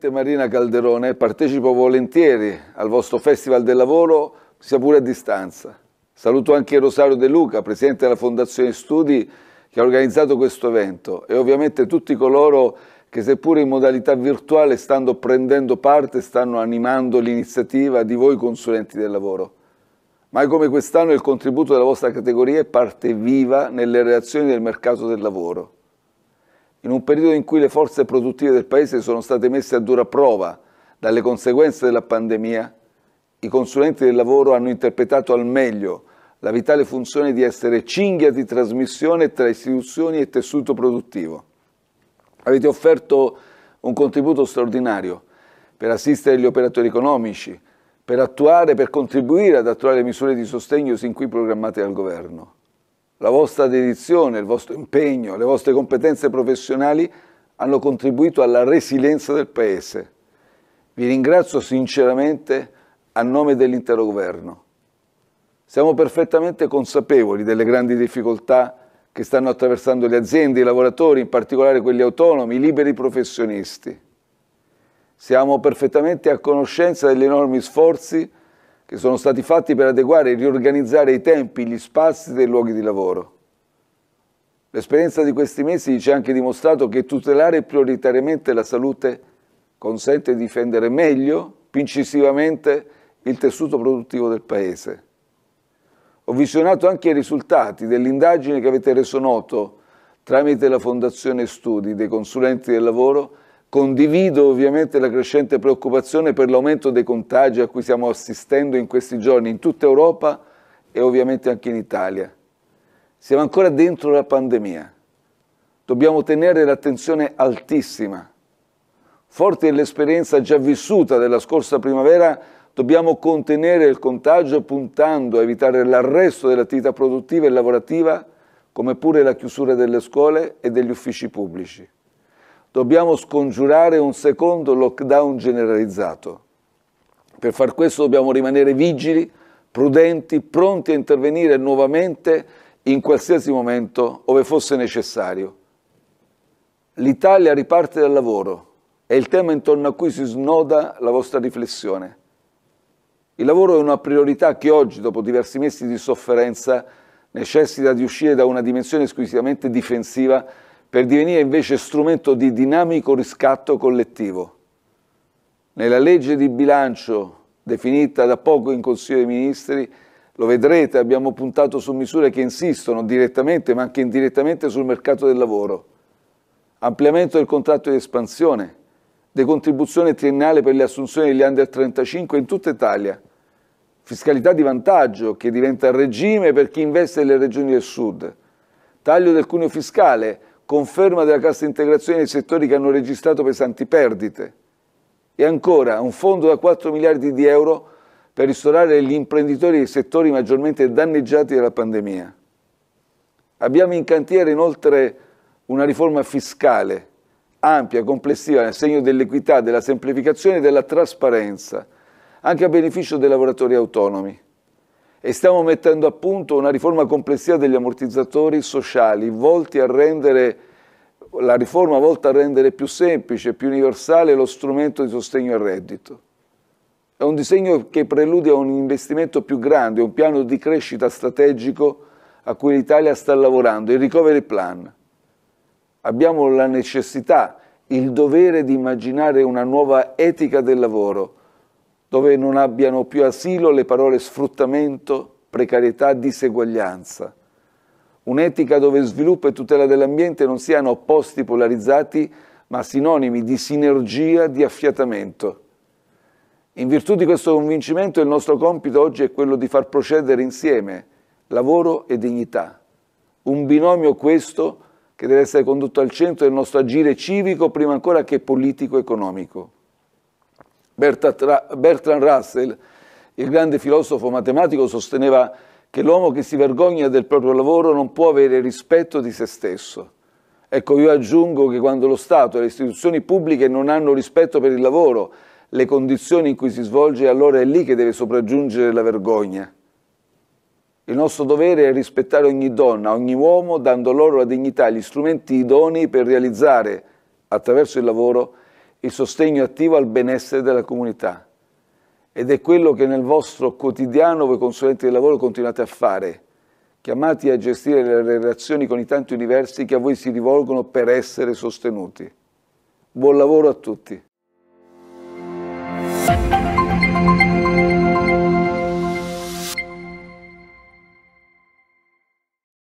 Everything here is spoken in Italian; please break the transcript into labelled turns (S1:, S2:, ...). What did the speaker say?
S1: Presidente Marina Calderone, partecipo volentieri al vostro Festival del Lavoro, sia pure a distanza. Saluto anche Rosario De Luca, Presidente della Fondazione Studi, che ha organizzato questo evento e ovviamente tutti coloro che seppure in modalità virtuale stanno prendendo parte, stanno animando l'iniziativa di voi consulenti del lavoro. Ma come quest'anno il contributo della vostra categoria è parte viva nelle reazioni del mercato del lavoro in un periodo in cui le forze produttive del Paese sono state messe a dura prova dalle conseguenze della pandemia, i consulenti del lavoro hanno interpretato al meglio la vitale funzione di essere cinghia di trasmissione tra istituzioni e tessuto produttivo. Avete offerto un contributo straordinario per assistere gli operatori economici, per attuare, per contribuire ad attuare le misure di sostegno sin qui programmate dal governo. La vostra dedizione, il vostro impegno, le vostre competenze professionali hanno contribuito alla resilienza del Paese. Vi ringrazio sinceramente a nome dell'intero governo. Siamo perfettamente consapevoli delle grandi difficoltà che stanno attraversando le aziende, i lavoratori, in particolare quelli autonomi, i liberi professionisti. Siamo perfettamente a conoscenza degli enormi sforzi che sono stati fatti per adeguare e riorganizzare i tempi, gli spazi dei luoghi di lavoro. L'esperienza di questi mesi ci ha anche dimostrato che tutelare prioritariamente la salute consente di difendere meglio, più incisivamente, il tessuto produttivo del Paese. Ho visionato anche i risultati dell'indagine che avete reso noto tramite la Fondazione Studi dei consulenti del lavoro Condivido ovviamente la crescente preoccupazione per l'aumento dei contagi a cui stiamo assistendo in questi giorni in tutta Europa e ovviamente anche in Italia. Siamo ancora dentro la pandemia. Dobbiamo tenere l'attenzione altissima. Forte dell'esperienza già vissuta della scorsa primavera, dobbiamo contenere il contagio puntando a evitare l'arresto dell'attività produttiva e lavorativa, come pure la chiusura delle scuole e degli uffici pubblici dobbiamo scongiurare un secondo lockdown generalizzato. Per far questo dobbiamo rimanere vigili, prudenti, pronti a intervenire nuovamente in qualsiasi momento ove fosse necessario. L'Italia riparte dal lavoro, è il tema intorno a cui si snoda la vostra riflessione. Il lavoro è una priorità che oggi, dopo diversi mesi di sofferenza, necessita di uscire da una dimensione squisitamente difensiva per divenire invece strumento di dinamico riscatto collettivo. Nella legge di bilancio definita da poco in Consiglio dei Ministri, lo vedrete, abbiamo puntato su misure che insistono direttamente ma anche indirettamente sul mercato del lavoro. Ampliamento del contratto di espansione, decontribuzione triennale per le assunzioni degli under 35 in tutta Italia, fiscalità di vantaggio che diventa regime per chi investe nelle regioni del sud, taglio del cuneo fiscale conferma della cassa integrazione nei settori che hanno registrato pesanti perdite e ancora un fondo da 4 miliardi di euro per ristorare gli imprenditori dei settori maggiormente danneggiati dalla pandemia. Abbiamo in cantiere inoltre una riforma fiscale ampia, complessiva, nel segno dell'equità, della semplificazione e della trasparenza, anche a beneficio dei lavoratori autonomi e stiamo mettendo a punto una riforma complessiva degli ammortizzatori sociali volti a rendere la riforma volta a rendere più semplice, e più universale lo strumento di sostegno al reddito. È un disegno che prelude a un investimento più grande, un piano di crescita strategico a cui l'Italia sta lavorando, il recovery plan. Abbiamo la necessità, il dovere di immaginare una nuova etica del lavoro, dove non abbiano più asilo le parole sfruttamento, precarietà, diseguaglianza. Un'etica dove sviluppo e tutela dell'ambiente non siano opposti polarizzati, ma sinonimi di sinergia, di affiatamento. In virtù di questo convincimento il nostro compito oggi è quello di far procedere insieme lavoro e dignità. Un binomio questo che deve essere condotto al centro del nostro agire civico prima ancora che politico-economico. Bertrand Russell, il grande filosofo matematico, sosteneva che l'uomo che si vergogna del proprio lavoro non può avere rispetto di se stesso. Ecco, io aggiungo che quando lo Stato e le istituzioni pubbliche non hanno rispetto per il lavoro, le condizioni in cui si svolge, allora è lì che deve sopraggiungere la vergogna. Il nostro dovere è rispettare ogni donna, ogni uomo, dando loro la dignità e gli strumenti idonei per realizzare, attraverso il lavoro, il sostegno attivo al benessere della comunità. Ed è quello che nel vostro quotidiano voi consulenti del lavoro continuate a fare, chiamati a gestire le relazioni con i tanti universi che a voi si rivolgono per essere sostenuti. Buon lavoro a tutti.